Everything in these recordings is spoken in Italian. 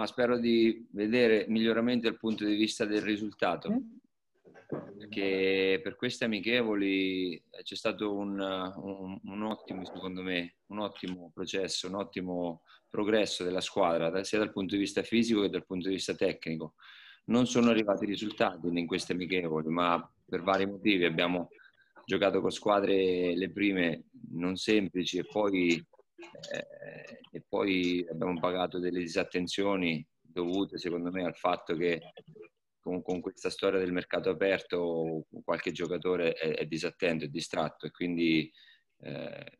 ma spero di vedere miglioramenti dal punto di vista del risultato. Mm. Perché per queste amichevoli eh, c'è stato un, eh, un, un ottimo, secondo me, un ottimo processo, un ottimo progresso della squadra, sia dal punto di vista fisico che dal punto di vista tecnico. Non sono arrivati i risultati in queste amichevoli, ma per vari motivi abbiamo giocato con squadre le prime non semplici e poi eh, e poi abbiamo pagato delle disattenzioni dovute secondo me al fatto che con, con questa storia del mercato aperto qualche giocatore è, è disattento, è distratto e quindi eh,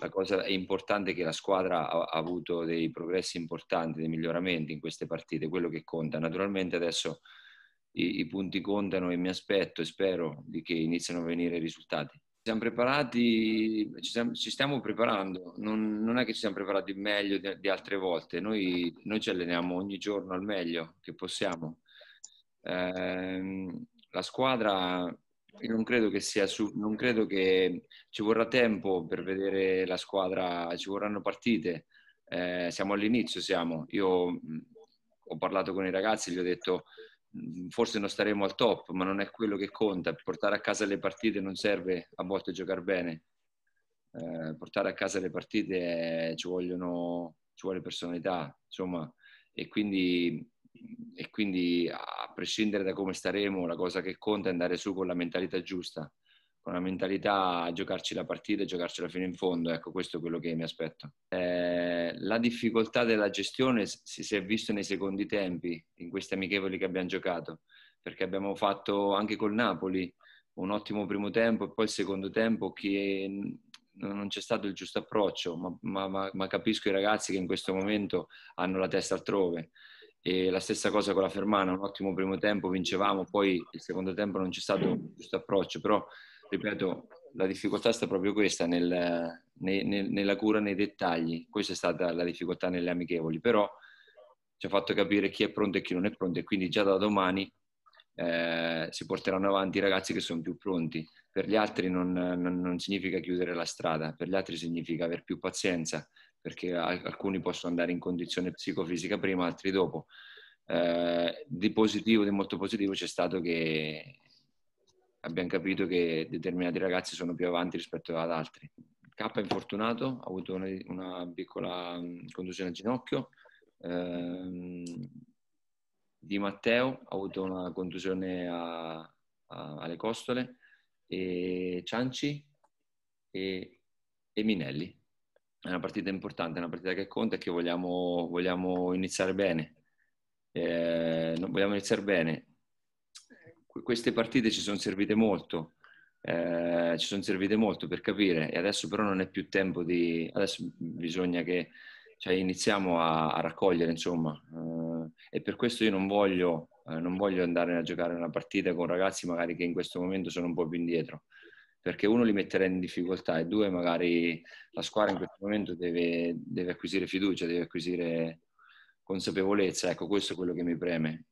la cosa è importante che la squadra ha, ha, avuto dei progressi importanti, dei miglioramenti in queste partite, quello che conta. Naturalmente adesso i, i punti contano e mi aspetto e spero che iniziano a venire i risultati siamo preparati, ci, siamo, ci stiamo preparando, non, non, è che ci siamo preparati meglio di, di altre volte, noi, noi, ci alleniamo ogni giorno al meglio che possiamo. Eh, la squadra, non credo che sia su, non credo che ci vorrà tempo per vedere la squadra, ci vorranno partite, eh, siamo all'inizio, siamo. Io ho parlato con i ragazzi, gli ho detto Mhmm, forse non staremo al top, ma non è quello che conta. Portare a casa le partite non serve a volte giocare bene. Eh, portare a casa le partite eh, ci, vogliono, ci vuole personalità, insomma, e quindi, e quindi a prescindere da come staremo, la cosa che conta è andare su con la mentalità giusta con la mentalità a giocarci la partita e giocarcela fino in fondo, ecco questo è quello che mi aspetto. Eh, la difficoltà della gestione si, si è vista nei secondi tempi, in questi amichevoli che abbiamo giocato, perché abbiamo fatto anche col Napoli un ottimo primo tempo e poi il secondo tempo che non c'è stato il giusto approccio, ma, ma, ma, capisco i ragazzi che in questo momento hanno la testa altrove e la stessa cosa con la Fermana, un ottimo primo tempo, vincevamo, poi il secondo tempo non c'è stato un giusto approccio, però ripeto, la difficoltà sta proprio questa, nel, nel, nella cura nei dettagli, questa è stata la difficoltà nelle amichevoli, però ci ha fatto capire chi è pronto e chi non è pronto e quindi già da domani eh, si porteranno avanti i ragazzi che sono più pronti. Per gli altri non, non, non significa chiudere la strada, per gli altri significa avere più pazienza, perché alcuni possono andare in condizione psicofisica prima, altri dopo. Eh, di positivo, di molto positivo c'è stato che abbiamo capito che determinati ragazzi sono più avanti rispetto ad altri. K è infortunato, ha avuto una, una piccola mm, contusione al ginocchio. Eh, di Matteo ha avuto una contusione a, a, alle costole. E Cianci e, e Minelli è una partita importante, è una partita che conta e che vogliamo, vogliamo iniziare bene. Eh, vogliamo iniziare bene. queste partite ci sono servite molto, eh, ci sono servite molto per capire e adesso però non è più tempo di... adesso bisogna che cioè, iniziamo a, a raccogliere insomma eh, e per questo io non voglio, eh, non voglio andare a giocare una partita con ragazzi magari che in questo momento sono un po' più indietro perché uno li metterà in difficoltà e due magari la squadra in questo momento deve, deve acquisire fiducia, deve acquisire consapevolezza, ecco questo è quello che mi preme.